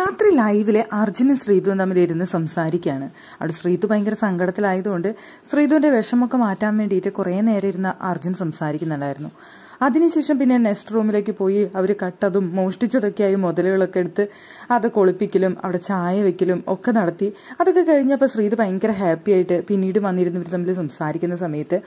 രാത്രി ലൈവില് അർജുനും ശ്രീതുവും തമ്മിൽ ഇരുന്ന് സംസാരിക്കുകയാണ് അവിടെ ശ്രീതു ഭയങ്കര സങ്കടത്തിലായതുകൊണ്ട് ശ്രീതുവിന്റെ വിഷമൊക്കെ മാറ്റാൻ വേണ്ടിയിട്ട് കുറെ നേരം ഇരുന്ന് അർജുൻ സംസാരിക്കുന്നുണ്ടായിരുന്നു അതിനുശേഷം പിന്നെ നെസ്റ്റ് റൂമിലേക്ക് പോയി അവർ കട്ടതും മോഷ്ടിച്ചതൊക്കെയായി മുതലുകളൊക്കെ എടുത്ത് അത് കൊളിപ്പിക്കലും അവിടെ ചായ വെക്കലും ഒക്കെ നടത്തി അതൊക്കെ കഴിഞ്ഞപ്പോൾ ശ്രീത് ഭയങ്കര ഹാപ്പി ആയിട്ട് പിന്നീട് വന്നിരുന്നവർ തമ്മിൽ സംസാരിക്കുന്ന സമയത്ത്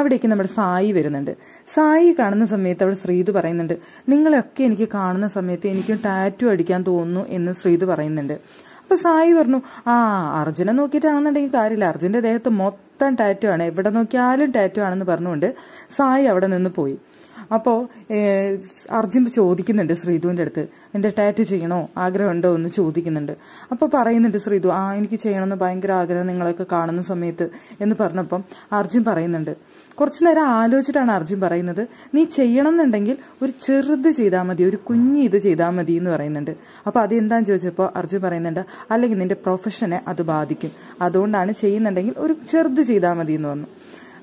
അവിടേക്ക് നമ്മുടെ സായി വരുന്നുണ്ട് സായി കാണുന്ന സമയത്ത് അവിടെ ശ്രീത് പറയുന്നുണ്ട് നിങ്ങളൊക്കെ എനിക്ക് കാണുന്ന സമയത്ത് എനിക്കും ടാറ്റു അടിക്കാൻ തോന്നുന്നു എന്ന് ശ്രീത് പറയുന്നുണ്ട് അപ്പൊ സായി പറഞ്ഞു ആ അർജുനെ നോക്കിയിട്ടാണെന്നുണ്ടെങ്കിൽ കാര്യമില്ല അർജുന്റെ ദേഹത്ത് മൊത്തം ടാറ്റു ആണ് എവിടെ നോക്കിയാലും ടാറ്റു ആണെന്ന് പറഞ്ഞുകൊണ്ട് സായി അവിടെ നിന്ന് പോയി അപ്പോൾ അർജുൻ ചോദിക്കുന്നുണ്ട് ശ്രീധുവിൻ്റെ അടുത്ത് എൻ്റെ ടാറ്റ് ചെയ്യണോ ആഗ്രഹമുണ്ടോ എന്ന് ചോദിക്കുന്നുണ്ട് അപ്പോൾ പറയുന്നുണ്ട് ശ്രീധു ആ എനിക്ക് ചെയ്യണമെന്ന് ഭയങ്കര ആഗ്രഹം നിങ്ങളൊക്കെ കാണുന്ന സമയത്ത് എന്ന് പറഞ്ഞപ്പം അർജുൻ പറയുന്നുണ്ട് കുറച്ചു നേരം ആലോചിച്ചിട്ടാണ് അർജുൻ പറയുന്നത് നീ ചെയ്യണം എന്നുണ്ടെങ്കിൽ ഒരു ചെറുത് ചെയ്താൽ മതി ഒരു കുഞ്ഞി ഇത് ചെയ്താൽ മതി എന്ന് പറയുന്നുണ്ട് അപ്പോൾ അതെന്താന്ന് ചോദിച്ചപ്പോൾ അർജുൻ പറയുന്നുണ്ട് അല്ലെങ്കിൽ നിന്റെ പ്രൊഫഷനെ അത് ബാധിക്കും അതുകൊണ്ടാണ് ചെയ്യുന്നുണ്ടെങ്കിൽ ഒരു ചെറുത് ചെയ്താൽ മതി എന്ന് പറഞ്ഞു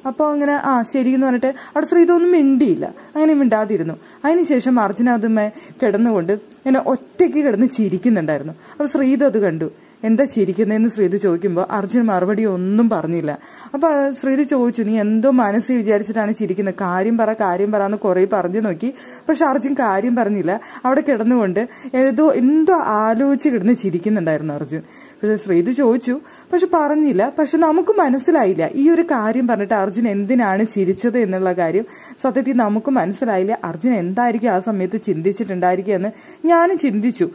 അപ്പോൾ അങ്ങനെ ആ എന്ന് പറഞ്ഞിട്ട് അവിടെ ഇതൊന്നും മിണ്ടിയില്ല അങ്ങനെ മിണ്ടാതിരുന്നു അതിനുശേഷം അർജുന അതുമേ കിടന്നുകൊണ്ട് ഇങ്ങനെ ഒറ്റയ്ക്ക് കിടന്ന് ചിരിക്കുന്നുണ്ടായിരുന്നു അപ്പോൾ ശ്രീത് അത് കണ്ടു എന്താ ചിരിക്കുന്നതെന്ന് ശ്രീതി ചോദിക്കുമ്പോൾ അർജുൻ മറുപടി ഒന്നും പറഞ്ഞില്ല അപ്പോൾ ശ്രീതി ചോദിച്ചു നീ എന്തോ മനസ്സിൽ വിചാരിച്ചിട്ടാണ് ചിരിക്കുന്നത് കാര്യം പറ കാര്യം പറ എന്ന് കുറേ പറഞ്ഞു നോക്കി പക്ഷെ അർജുൻ കാര്യം പറഞ്ഞില്ല അവിടെ കിടന്നുകൊണ്ട് ഏതോ എന്തോ ആലോചിച്ച് കിടന്ന് ചിരിക്കുന്നുണ്ടായിരുന്നു അർജുൻ പക്ഷെ ശ്രീതി ചോദിച്ചു പക്ഷെ പറഞ്ഞില്ല പക്ഷെ നമുക്ക് മനസ്സിലായില്ല ഈ ഒരു കാര്യം പറഞ്ഞിട്ട് അർജുൻ എന്തിനാണ് ചിരിച്ചത് എന്നുള്ള കാര്യം സത്യത്തിൽ നമുക്ക് മനസ്സിലായില്ല അർജുൻ എന്തായിരിക്കും ആ സമയത്ത് ചിന്തിച്ചിട്ടുണ്ടായിരിക്കുക എന്ന് ഞാനും ചിന്തിച്ചു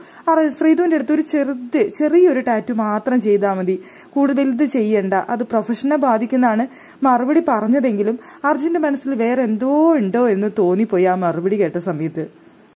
ശ്രീതുവിന്റെ അടുത്ത് ഒരു ചെറുത് ചെറിയൊരു ടൈം ടാറ്റു മാത്രം ചെയ്താൽ മതി കൂടുതൽ ഇത് ചെയ്യണ്ട അത് പ്രൊഫഷനെ ബാധിക്കുന്നതാണ് മറുപടി പറഞ്ഞതെങ്കിലും അർജുൻ്റെ മനസ്സിൽ വേറെ എന്തോ ഉണ്ടോ എന്ന് തോന്നിപ്പോയി ആ മറുപടി കേട്ട സമയത്ത്